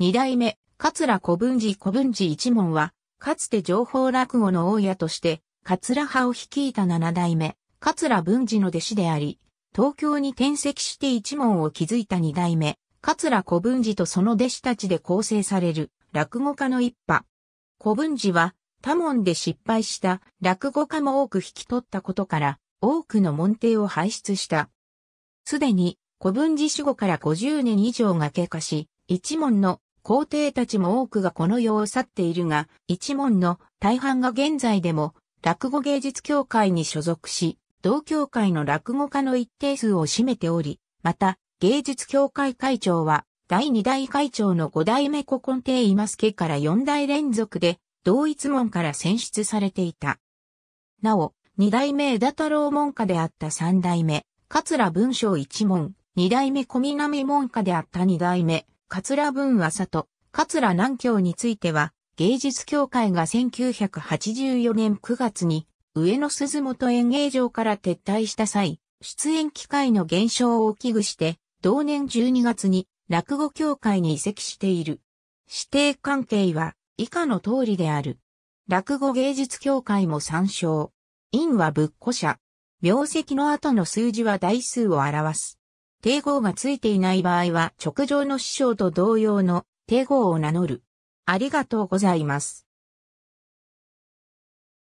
二代目、桂古文寺古文寺一門は、かつて情報落語の大家として、桂派を率いた七代目、桂文治の弟子であり、東京に転籍して一門を築いた二代目、桂古文寺とその弟子たちで構成される、落語家の一派。古文寺は、他門で失敗した落語家も多く引き取ったことから、多くの門弟を輩出した。すでに、古文寺死後から50年以上が経過し、一門の皇帝たちも多くがこの世を去っているが、一門の大半が現在でも落語芸術協会に所属し、同協会の落語家の一定数を占めており、また、芸術協会会長は、第二代会長の五代目古今亭今助から四代連続で、同一門から選出されていた。なお、二代目枝太郎門下であった三代目、桂文章一門、二代目小南門下であった二代目、桂文和里、桂南京については、芸術協会が1984年9月に、上野鈴本演芸場から撤退した際、出演機会の減少を危惧して、同年12月に落語協会に移籍している。指定関係は以下の通りである。落語芸術協会も参照。因は仏庫社。名跡の後の数字は台数を表す。定号がついていない場合は直上の師匠と同様の定号を名乗る。ありがとうございます。